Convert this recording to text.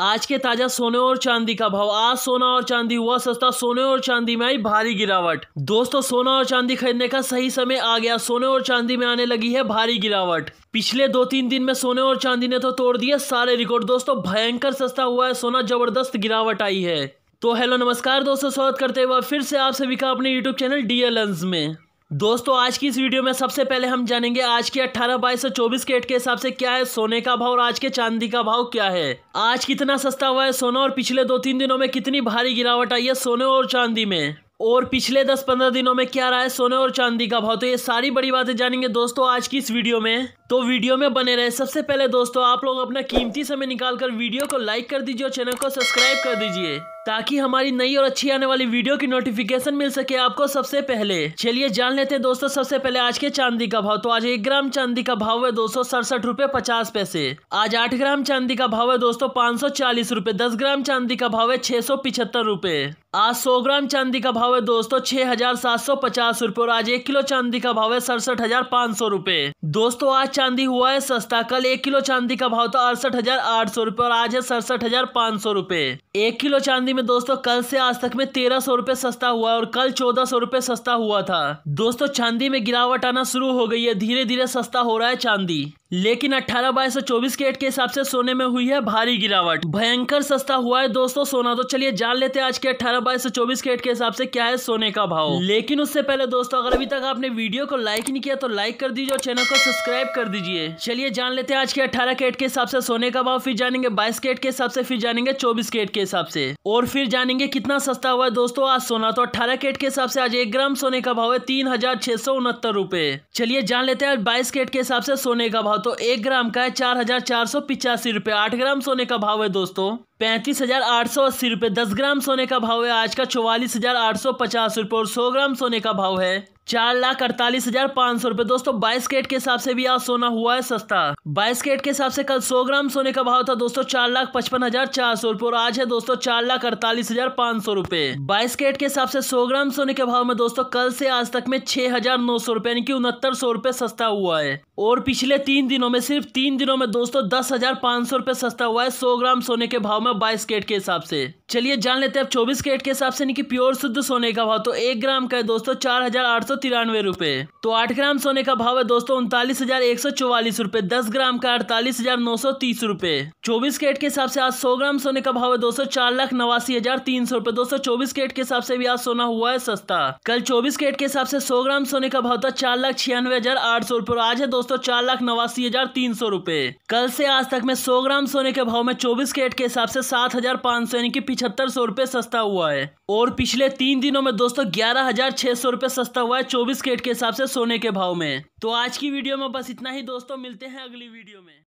आज के ताजा सोने और चांदी का भाव आज सोना और चांदी हुआ सस्ता सोने और चांदी में आई भारी गिरावट दोस्तों सोना और चांदी खरीदने का सही समय आ गया सोने और चांदी में आने लगी है भारी गिरावट पिछले दो तीन दिन में सोने और चांदी ने तो तोड़ दिया सारे रिकॉर्ड दोस्तों भयंकर सस्ता हुआ है सोना जबरदस्त गिरावट आई है तो हेलो नमस्कार दोस्तों स्वागत करते हुए फिर से आप सभी का अपने यूट्यूब चैनल डी में दोस्तों आज की इस वीडियो में सबसे पहले हम जानेंगे आज के 18 बाईस और चौबीस केट के हिसाब से क्या है सोने का भाव और आज के चांदी का भाव क्या है आज कितना सस्ता हुआ है सोना और पिछले दो तीन दिनों में कितनी भारी गिरावट आई है सोने और चांदी में और पिछले 10-15 दिनों में क्या रहा है सोने और चांदी का भाव तो ये सारी बड़ी बातें जानेंगे दोस्तों आज की इस वीडियो में तो वीडियो में बने रहे सबसे पहले दोस्तों आप लोग अपना कीमती समय निकालकर वीडियो को लाइक कर दीजिए और चैनल को सब्सक्राइब कर दीजिए ताकि हमारी नई और अच्छी आने वाली वीडियो की नोटिफिकेशन मिल सके आपको सबसे पहले चलिए जान लेते हैं दोस्तों सबसे पहले आज के चांदी का भाव तो आज एक ग्राम चांदी का भाव है दोस्तों सड़सठ रूपए पचास पैसे आज आठ ग्राम चांदी का भाव है दोस्तों पाँच सौ चालीस रूपए दस ग्राम चांदी का भाव है छह सौ पिछहत्तर रूपए आज सौ ग्राम चांदी का भाव है दोस्तों छह हजार सात सौ पचास रूपए और आज एक किलो चांदी का भाव है सड़सठ हजार पाँच सौ रूपए दोस्तों आज चांदी हुआ है सस्ता कल एक किलो चांदी का भाव था अड़सठ हजार आठ सौ रूपए और आज है सड़सठ हजार पाँच सौ रूपए एक किलो चांदी में दोस्तों कल से आज तक में तेरह सौ रूपए सस्ता हुआ और कल चौदह सौ रूपए सस्ता हुआ था दोस्तों चांदी में गिरावट आना शुरू हो गई है धीरे धीरे सस्ता हो रहा है चांदी लेकिन अट्ठारह बाईस सौ चौबीस के एट के हिसाब से सोने में हुई है भारी गिरावट भयंकर सस्ता हुआ है दोस्तों सोना तो चलिए जान लेते हैं आज के अट्ठारह बाईस सौ चौबीस के एट के हिसाब से क्या है सोने का भाव लेकिन उससे पहले दोस्तों अगर अभी तक आपने वीडियो को लाइक नहीं किया तो लाइक कर दीजिए और चैनल को सब्सक्राइब कर दीजिए चलिए जान लेते हैं आज के अट्ठारह के के हिसाब से सोने का भाव फिर जानेंगे बाईस के के हिसाब से फिर जानेंगे चौबीस के के हिसाब से और फिर जानेंगे कितना सस्ता हुआ है दोस्तों आज सोना तो अट्ठारह के के हिसाब से आज एक ग्राम सोने का भाव है तीन हजार छह सौ उनहत्तर रूपए चलिए जान लेते हैं बाईस के के हिसाब से सोने का भाव तो एक ग्राम का है चार हजार चार सौ पिचासी रूपए आठ ग्राम सोने का भाव है दोस्तों पैंतीस हजार आठ सौ अस्सी रूपए दस ग्राम सोने का भाव है आज का चौवालीस हजार आठ सौ पचास रूपए और सौ ग्राम सोने का भाव है चार लाख अड़तालीस हजार पाँच सौ रुपए दोस्तों बाईस केट के हिसाब से भी आज सोना हुआ है सस्ता बाईस केट के हिसाब से कल सौ ग्राम सोने का भाव था दोस्तों चार लाख पचपन हजार चार सौ रुपए और आज है दोस्तों चार लाख अड़तालीस हजार पाँच सौ रुपए बाईस केट के हिसाब से सौ ग्राम सोने के भाव में दोस्तों कल से आज तक में छह हजार नौ सौ रुपए यानी की उनहत्तर सौ रुपए सस्ता हुआ है और पिछले तीन दिनों में सिर्फ तीन दिनों में दोस्तों दस हजार पाँच सौ रुपए सस्ता हुआ है सौ ग्राम सोने के भाव में बाईस केट के हिसाब से चलिए जान लेते हैं अब चौबीस केट के हिसाब से यानी कि प्योर शुद्ध सोने का भाव तो एक ग्राम का है दोस्तों चार हजार आठ सौ सौ तिरानवे रूपए तो आठ ग्राम सोने का भाव है दोस्तों उनतालीस हजार एक सौ चौवालीस रूपए दस ग्राम का अड़तालीस हजार नौ सौ तीस रूपए चौबीस केट के हिसाब से आज सौ ग्राम सोने का भाव है दोस्तों चार लाख नवासी हजार तीन सौ रुपए दोस्तों चौबीस केट के हिसाब से भी आज सोना हुआ है सस्ता कल चौबीस केट के हिसाब से सौ ग्राम सोने का भाव था चार लाख छियानवे हजार आठ सौ रुपए आज है दोस्तों चार लाख नवासी हजार तीन सौ रुपए कल से आज तक में सौ ग्राम सोने के भाव में चौबीस केट के हिसाब से सात हजार पाँच सौ यानी कि पिछहत्तर सौ रुपए सस्ता हुआ है और पिछले तीन दिनों में दोस्तों ग्यारह हजार छह सौ रुपए सस्ता हुआ है चौबीस कैरेट के हिसाब से सोने के भाव में तो आज की वीडियो में बस इतना ही दोस्तों मिलते हैं अगली वीडियो में